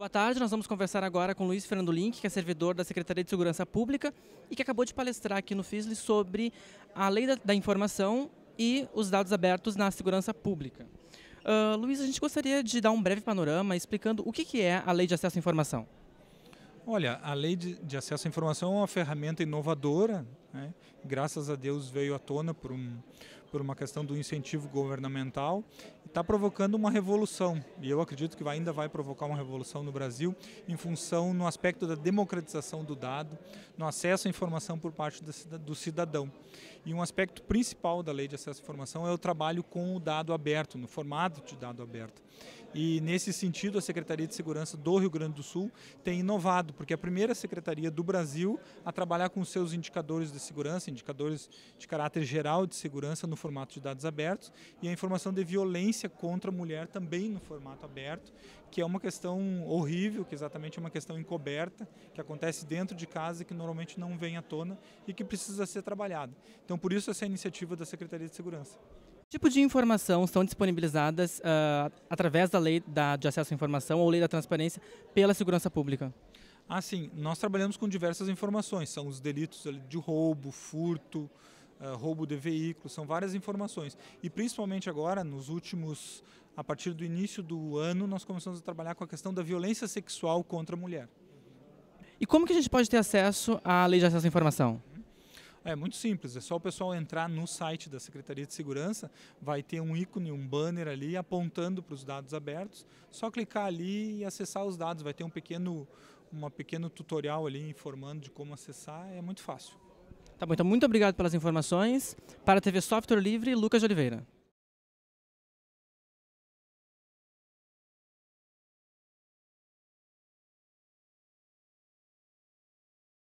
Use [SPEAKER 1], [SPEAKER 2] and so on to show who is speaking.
[SPEAKER 1] Boa tarde, nós vamos conversar agora com Luiz Fernando Link, que é servidor da Secretaria de Segurança Pública e que acabou de palestrar aqui no FISL sobre a lei da, da informação e os dados abertos na segurança pública. Uh, Luiz, a gente gostaria de dar um breve panorama explicando o que, que é a lei de acesso à informação.
[SPEAKER 2] Olha, a lei de, de acesso à informação é uma ferramenta inovadora né? Graças a Deus veio à tona por, um, por uma questão do incentivo governamental e está provocando uma revolução. E eu acredito que ainda vai provocar uma revolução no Brasil em função no aspecto da democratização do dado, no acesso à informação por parte do cidadão. E um aspecto principal da lei de acesso à informação é o trabalho com o dado aberto, no formato de dado aberto. E nesse sentido, a Secretaria de Segurança do Rio Grande do Sul tem inovado, porque é a primeira secretaria do Brasil a trabalhar com seus indicadores de de segurança, indicadores de caráter geral de segurança no formato de dados abertos e a informação de violência contra a mulher também no formato aberto, que é uma questão horrível, que exatamente é uma questão encoberta, que acontece dentro de casa e que normalmente não vem à tona e que precisa ser trabalhada. Então, por isso essa iniciativa da Secretaria de Segurança.
[SPEAKER 1] Que tipo de informação são disponibilizadas uh, através da lei da, de acesso à informação ou lei da transparência pela segurança pública?
[SPEAKER 2] Assim, nós trabalhamos com diversas informações, são os delitos de roubo, furto, eh, roubo de veículos, são várias informações. E principalmente agora, nos últimos, a partir do início do ano, nós começamos a trabalhar com a questão da violência sexual contra a mulher.
[SPEAKER 1] E como que a gente pode ter acesso à lei de acesso à informação?
[SPEAKER 2] É muito simples, é só o pessoal entrar no site da Secretaria de Segurança, vai ter um ícone, um banner ali apontando para os dados abertos, só clicar ali e acessar os dados, vai ter um pequeno, uma pequeno tutorial ali informando de como acessar, é muito fácil.
[SPEAKER 1] Tá bom, então muito obrigado pelas informações. Para a TV Software Livre, Lucas de Oliveira.